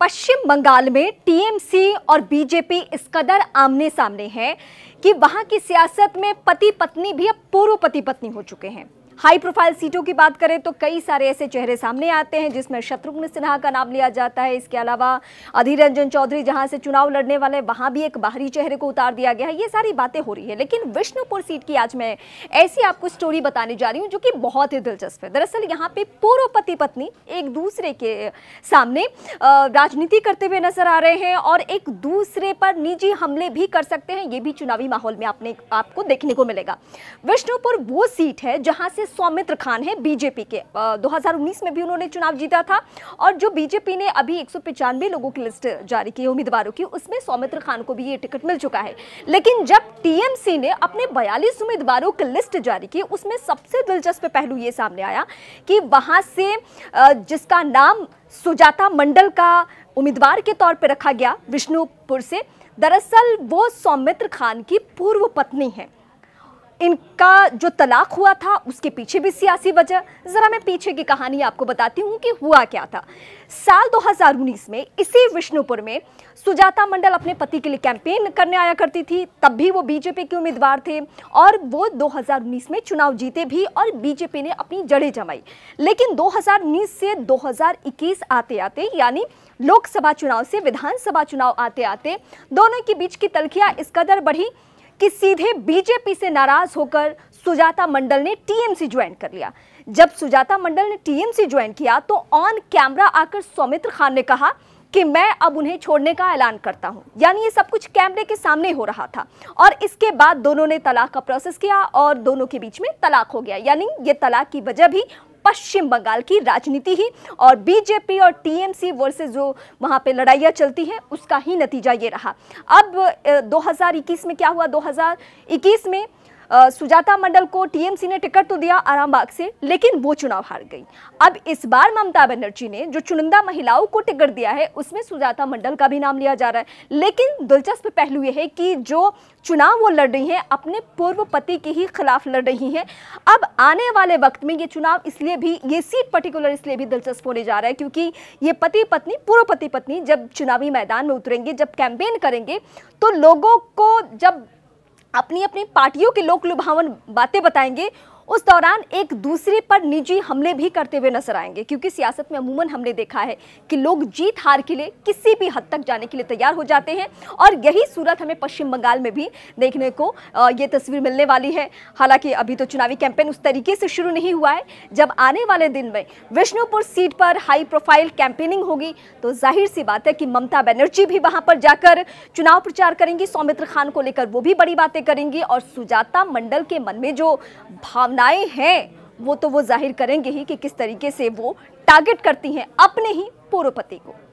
पश्चिम बंगाल में टीएमसी और बीजेपी इस कदर आमने सामने है कि वहां की सियासत में पति पत्नी भी अब पूर्व पति पत्नी हो चुके हैं हाई प्रोफाइल सीटों की बात करें तो कई सारे ऐसे चेहरे सामने आते हैं जिसमें शत्रुघ्न सिन्हा का नाम लिया जाता है इसके अलावा अधीर रंजन चौधरी जहां से चुनाव लड़ने वाले वहां भी एक बाहरी चेहरे को उतार दिया गया है ये सारी बातें हो रही है लेकिन विष्णुपुर सीट की आज मैं ऐसी आपको स्टोरी बताने जा रही हूँ जो कि बहुत ही दिलचस्प है दरअसल यहाँ पे पूर्व पति पत्नी एक दूसरे के सामने राजनीति करते हुए नजर आ रहे हैं और एक दूसरे पर निजी हमले भी कर सकते हैं ये भी चुनावी माहौल में आपने आपको देखने को मिलेगा विष्णुपुर वो सीट है जहाँ से सौमित्र खान है बीजेपी के 2019 में भी उन्होंने चुनाव जीता था और जो बीजेपी ने अभी एक लोगों की लिस्ट जारी की है उम्मीदवारों की उसमें सौमित्र खान को भी ये टिकट मिल चुका है लेकिन जब टीएमसी ने अपने बयालीस उम्मीदवारों की लिस्ट जारी की उसमें सबसे दिलचस्प पहलू ये सामने आया कि वहाँ से जिसका नाम सुजाता मंडल का उम्मीदवार के तौर पर रखा गया विष्णुपुर से दरअसल वो सौमित्र खान की पूर्व पत्नी हैं इनका जो तलाक हुआ था उसके पीछे भी सियासी वजह ज़रा मैं पीछे की कहानी आपको बताती हूँ कि हुआ क्या था साल 2019 में इसी विष्णुपुर में सुजाता मंडल अपने पति के लिए कैंपेन करने आया करती थी तब भी वो बीजेपी के उम्मीदवार थे और वो 2019 में चुनाव जीते भी और बीजेपी ने अपनी जड़ें जमाई लेकिन 2019 से 2021 आते आते यानी लोकसभा चुनाव से विधानसभा चुनाव आते आते दोनों के बीच की तलखियाँ इस कदर बढ़ी कि सीधे बीजेपी से नाराज होकर सुजाता मंडल ने टीएमसी ज्वाइन कर लिया जब सुजाता मंडल ने टीएमसी ज्वाइन किया तो ऑन कैमरा आकर सौमित्र खान ने कहा कि मैं अब उन्हें छोड़ने का ऐलान करता हूं यानी ये सब कुछ कैमरे के सामने हो रहा था और इसके बाद दोनों ने तलाक का प्रोसेस किया और दोनों के बीच में तलाक हो गया यानी ये तलाक की वजह भी पश्चिम बंगाल की राजनीति ही और बीजेपी और टीएमसी वर्सेस जो वहां पे लड़ाइयां चलती हैं उसका ही नतीजा ये रहा अब 2021 में क्या हुआ 2021 में सुजाता मंडल को टीएमसी ने टिकट तो दिया आरामबाग से लेकिन वो चुनाव हार गई अब इस बार ममता बनर्जी ने जो चुनिंदा महिलाओं को टिकट दिया है उसमें सुजाता मंडल का भी नाम लिया जा रहा है लेकिन दिलचस्प पहलू ये है कि जो चुनाव वो लड़ रही हैं अपने पूर्व पति के ही खिलाफ लड़ रही हैं अब आने वाले वक्त में ये चुनाव इसलिए भी ये सीट पर्टिकुलर इसलिए भी दिलचस्प होने जा रहा है क्योंकि ये पति पत्नी पूर्व पति पत्नी जब चुनावी मैदान में उतरेंगे जब कैंपेन करेंगे तो लोगों को जब अपनी अपनी पार्टियों के लोक लुभावन बातें बताएंगे उस दौरान एक दूसरे पर निजी हमले भी करते हुए नजर आएंगे क्योंकि सियासत में अमूमन हमने देखा है कि लोग जीत हार के लिए किसी भी हद तक जाने के लिए तैयार हो जाते हैं और यही सूरत हमें पश्चिम बंगाल में भी देखने को ये तस्वीर मिलने वाली है हालांकि अभी तो चुनावी कैंपेन उस तरीके से शुरू नहीं हुआ है जब आने वाले दिन में विष्णुपुर सीट पर हाई प्रोफाइल कैंपेनिंग होगी तो जाहिर सी बात है कि ममता बनर्जी भी वहां पर जाकर चुनाव प्रचार करेंगी सौमित्र खान को लेकर वो भी बड़ी बातें करेंगी और सुजाता मंडल के मन में जो भावना भावनाएं हैं वो तो वो जाहिर करेंगे ही कि किस तरीके से वो टारगेट करती हैं अपने ही पूर्व पति को